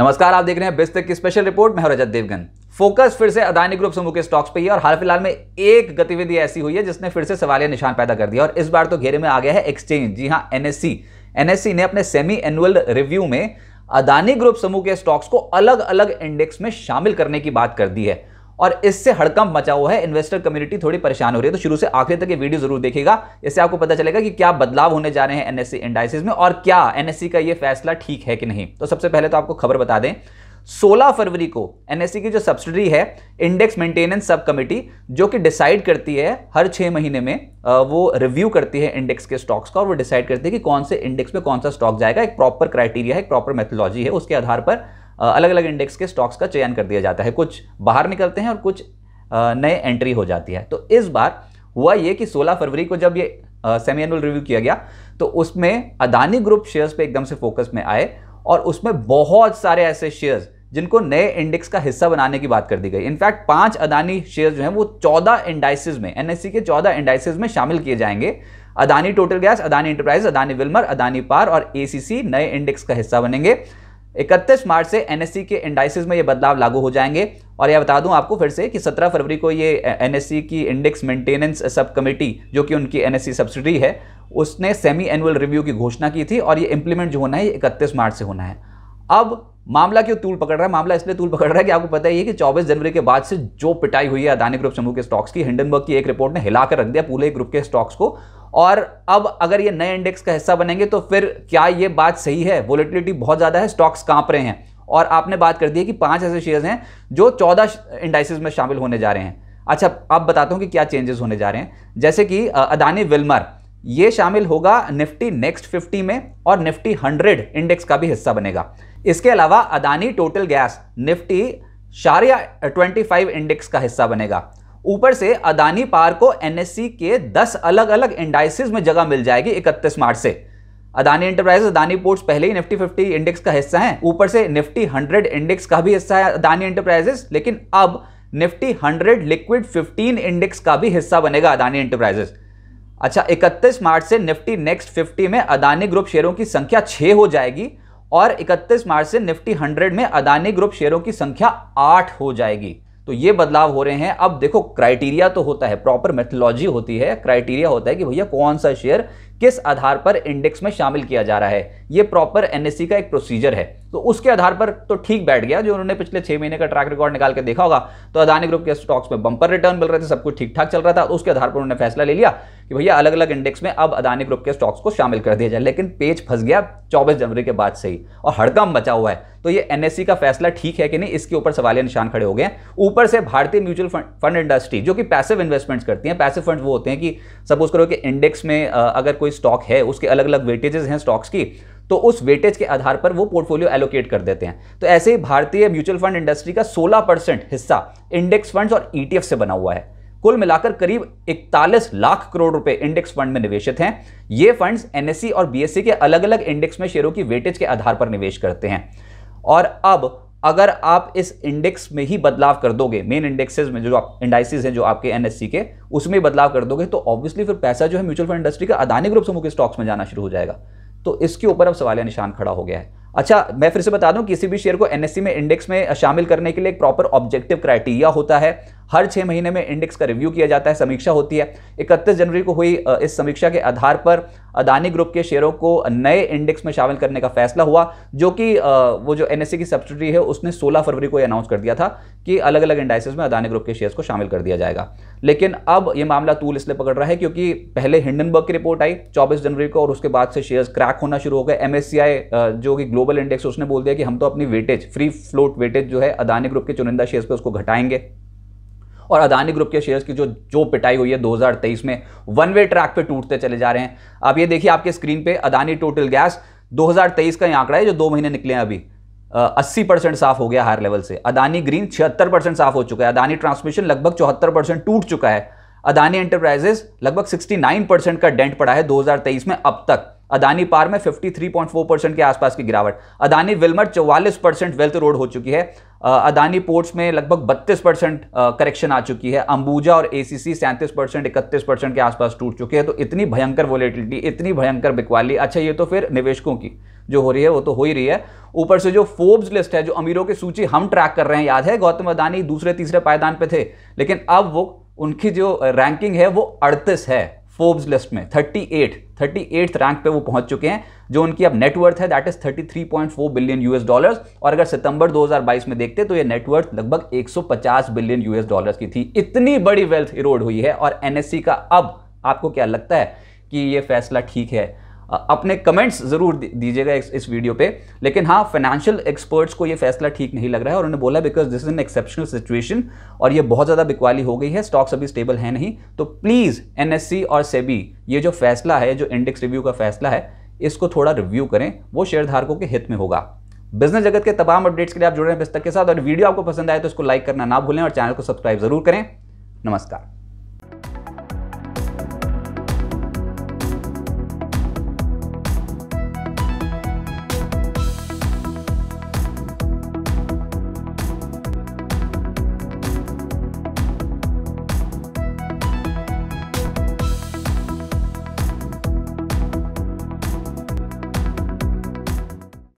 नमस्कार आप देख रहे हैं बिस्त की स्पेशल रिपोर्ट मैं रजत देवगन फोकस फिर से अदानी ग्रुप समूह के स्टॉक्स पे ही और हाल फिलहाल में एक गतिविधि ऐसी हुई है जिसने फिर से या निशान पैदा कर दिया और इस बार तो घेरे में आ गया है एक्सचेंज जी हाँ एनएससी एनएससी ने अपने सेमी एनुअल रिव्यू में अदानी ग्रुप समूह के स्टॉक्स को अलग अलग इंडेक्स में शामिल करने की बात कर दी है और इससे हड़कंप मचा हुआ है इन्वेस्टर कम्युनिटी थोड़ी परेशान हो रही है तो शुरू से आखिर तक ये वीडियो जरूर देखेगा इससे आपको पता चलेगा कि क्या बदलाव होने जा रहे हैं एनएससी इंडाइसिस e में और क्या एनएससी e का ये फैसला ठीक है कि नहीं तो सबसे पहले तो आपको खबर बता दें 16 फरवरी को एनएससी e की जो सब्सिडी है इंडेक्स मेंटेनेंस सब कमेटी जो कि डिसाइड करती है हर छः महीने में वो रिव्यू करती है इंडेक्स के स्टॉक्स का और वो डिसाइड करती है कि कौन से इंडेक्स में कौन सा स्टॉक जाएगा एक प्रॉपर क्राइटेरिया है एक प्रॉपर मेथोलॉजी है उसके आधार पर अलग अलग इंडेक्स के स्टॉक्स का चयन कर दिया जाता है कुछ बाहर निकलते हैं और कुछ नए एंट्री हो जाती है तो इस बार हुआ ये कि 16 फरवरी को जब ये सेमी एनुअल रिव्यू किया गया तो उसमें अदानी ग्रुप शेयर्स पे एकदम से फोकस में आए और उसमें बहुत सारे ऐसे शेयर्स जिनको नए इंडेक्स का हिस्सा बनाने की बात कर दी गई इनफैक्ट पांच अदानी शेयर जो हैं वो चौदह इंडाइसिस में एनएससी e के चौदह इंडाइसिस में शामिल किए जाएंगे Adani Total Gas Adani Enterprise Adani Wilmar Adani पार और एसीसी नए इंडेक्स का हिस्सा बनेंगे इकतीस मार्च से एनएससी के इंडाइसिस में ये बदलाव लागू हो जाएंगे और यह बता दूं आपको फिर से कि 17 फरवरी को ये एनएससी की इंडेक्स मेंटेनेंस सब कमेटी जो कि उनकी एनएससी सब्सिडी है उसने सेमी एनुअल रिव्यू की घोषणा की थी और ये इंप्लीमेंट जो होना है इकतीस मार्च से होना है अब मामला क्यों तूल पकड़ रहा है मामला इसलिए तूल पकड़ रहा है कि आपको पता ही है कि 24 जनवरी के बाद से जो पिटाई हुई है अदानी ग्रुप समूह के स्टॉक्स की हिंडनबर्ग की एक रिपोर्ट ने हिलाकर रख दिया पूरे ग्रुप के स्टॉक्स को और अब अगर ये नए इंडेक्स का हिस्सा बनेंगे तो फिर क्या ये बात सही है वोलेटिलिटी बहुत ज़्यादा है स्टॉक्स कांप रहे हैं और आपने बात कर दी है कि पांच ऐसे शेयर्स हैं जो चौदह इंडाइसिस में शामिल होने जा रहे हैं अच्छा अब बताता हूँ कि क्या चेंजेस होने जा रहे हैं जैसे कि अदानी विल्मर ये शामिल होगा निफ्टी नेक्स्ट फिफ्टी में और निफ्टी हंड्रेड इंडेक्स का भी हिस्सा बनेगा इसके अलावा अदानी टोटल गैस निफ्टी शारिया ट्वेंटी इंडेक्स का हिस्सा बनेगा ऊपर से अदानी पार को एनएससी के 10 अलग अलग इंडाइसिस में जगह मिल जाएगी 31 मार्च से अदानी इंटरप्राइजेस अदानी पोर्ट्स पहले ही निफ्टी 50 इंडेक्स का हिस्सा है ऊपर से निफ्टी 100 इंडेक्स का भी हिस्सा है अदानी इंटरप्राइजेस लेकिन अब निफ्टी 100 लिक्विड 15 इंडेक्स का भी हिस्सा बनेगा अदानी इंटरप्राइजेस अच्छा 31 मार्च से निफ्टी नेक्स्ट 50 में अदानी ग्रुप शेयरों की संख्या छह हो जाएगी और इकतीस मार्च से निफ्टी हंड्रेड में अदानी ग्रुप शेयरों की संख्या आठ हो जाएगी तो ये बदलाव हो रहे हैं अब देखो क्राइटेरिया तो होता है प्रॉपर मेथोलॉजी होती है क्राइटेरिया होता है कि भैया कौन सा शेयर किस आधार पर इंडेक्स में शामिल किया जा रहा है ये प्रॉपर एनएससी का एक प्रोसीजर है तो उसके आधार पर तो ठीक बैठ गया जो उन्होंने पिछले छह महीने का ट्रैक रिकॉर्ड निकाल के देखा होगा तो अदानी ग्रुप के स्टॉक्स में बंपर रिटर्न मिल रहे थे सब कुछ ठीक ठाक चल रहा था तो उसके आधार पर उन्होंने फैसला ले लिया कि भैया अलग अलग इंडेक्स में अब अदानी ग्रुप के स्टॉक्स को शामिल कर दिया जाए लेकिन पेज फंस गया चौबीस जनवरी के बाद से ही और हड़कम बचा हुआ है तो ये एनएससी का फैसला ठीक है कि नहीं इसके ऊपर सवाल निशान खड़े हो गए ऊपर से भारतीय म्यूचुअल फंड इंडस्ट्री जो कि पैसिव इन्वेस्टमेंट्स करती है पैसिव फंड वो होते हैं कि सपोज करो कि इंडेक्स में अगर कोई कोई स्टॉक है उसके अलग अलग वेटेजेस हैं स्टॉक्स की तो उस वेटेज के आधार पर वो पोर्टफोलियो एलोकेट कर देते हैं तो ऐसे ही भारतीय म्यूचुअल फंड इंडस्ट्री का 16 परसेंट हिस्सा इंडेक्स फंड्स और ईटीएफ e से बना हुआ है कुल मिलाकर करीब 41 लाख करोड़ रुपए इंडेक्स फंड में निवेशित हैं ये फंड्स एनएससी e और बीएससी e के अलग अलग इंडेक्स में शेयरों की वेटेज के आधार पर निवेश करते हैं और अब अगर आप इस इंडेक्स में ही बदलाव कर दोगे मेन इंडेक्सेज में जो आप इंडाइसिस हैं जो आपके एनएससी e के उसमें बदलाव कर दोगे तो ऑब्वियसली फिर पैसा जो है म्यूचुअल फंड इंडस्ट्री का अदानी ग्रुप समूह के स्टॉक्स में जाना शुरू हो जाएगा तो इसके ऊपर अब सवाल निशान खड़ा हो गया है अच्छा मैं फिर से बता दूं किसी भी शेयर को एनएससी e में इंडेक्स में शामिल करने के लिए एक प्रॉपर ऑब्जेक्टिव क्राइटेरिया होता है हर छः महीने में इंडेक्स का रिव्यू किया जाता है समीक्षा होती है इकतीस जनवरी को हुई इस समीक्षा के आधार पर अदानी ग्रुप के शेयरों को नए इंडेक्स में शामिल करने का फैसला हुआ जो कि वो जो एन e की सब्सिडी है उसने 16 फरवरी को अनाउंस कर दिया था कि अलग अलग इंडाइसिस में अदानी ग्रुप के शेयर्स को शामिल कर दिया जाएगा लेकिन अब ये मामला तूल इसलिए पकड़ रहा है क्योंकि पहले हिंडनबर्ग की रिपोर्ट आई चौबीस जनवरी को और उसके बाद से शेयर्स क्रैक होना शुरू हो गए एम जो कि ग्लोबल इंडेक्स उसने बोल दिया कि हम तो अपनी वेटेज फ्री फ्लोट वेटेज जो है अदानी ग्रुप के चुनिंदा शेयर्स पर उसको घटाएंगे और अदानी ग्रुप के शेयर्स की जो जो पिटाई हुई है 2023 में वन वे ट्रैक पे टूटते चले जा रहे हैं अब ये देखिए आपके स्क्रीन पे अदानी टोटल गैस 2023 का ये आंकड़ा है जो दो महीने निकले हैं अभी अस्सी परसेंट साफ हो गया हायर लेवल से अदानी ग्रीन छिहत्तर परसेंट साफ हो चुका है अदानी ट्रांसमिशन लगभग चौहत्तर परसेंट टूट चुका है अदानी एंटरप्राइजेस लगभग नाइन परसेंट का डेंट पड़ा है तेईस में अब तक अदानी पार में 53.4 परसेंट के आसपास की गिरावट Adani Wilmar 44 percent wealth road हो चुकी है अदानी पोर्ट्स में लगभग 32 परसेंट करेक्शन आ चुकी है अंबुजा और ए सी सी सैंतीस परसेंट इकतीस परसेंट के आसपास टूट चुके हैं तो इतनी भयंकर वोलेटिलिटी इतनी भयंकर बिकवाली अच्छा ये तो फिर निवेशकों की जो हो रही है वो तो हो ही रही है ऊपर से जो फोर्ब्स लिस्ट है जो अमीरों की सूची हम ट्रैक कर रहे हैं याद है गौतम अदानी दूसरे तीसरे पायदान पर थे लेकिन अब वो उनकी जो रैंकिंग है वो अड़तीस है फोर्ब्स लिस्ट में thirty eight thirty eighth rank पे वो पहुंच चुके हैं जो उनकी अब नेटवर्थ है that is 33.4 billion US dollars और अगर सितंबर 2022 में देखते तो ये नेटवर्थ लगभग 150 बिलियन यूएस डॉलर्स की थी इतनी बड़ी वेल्थ इरोड हुई है और एनएससी e का अब आपको क्या लगता है कि ये फैसला ठीक है अपने कमेंट्स ज़रूर दीजिएगा इस वीडियो पे लेकिन हाँ फाइनेंशियल एक्सपर्ट्स को ये फैसला ठीक नहीं लग रहा है और उन्होंने बोला because this is an exceptional situation और ये बहुत ज़्यादा बिकवाली हो गई है स्टॉक्स अभी स्टेबल है नहीं तो प्लीज़ एन और सेबी ये जो फैसला है जो इंडेक्स रिव्यू का फैसला है इसको थोड़ा रिव्यू करें वो शेयरधारकों के हित में होगा बिजनेस जगत के तमाम अपडेट्स के लिए आप जुड़ रहे हैं बिस्तक के साथ और वीडियो आपको पसंद आए तो इसको लाइक करना ना भूलें और चैनल को सब्सक्राइब जरूर करें नमस्कार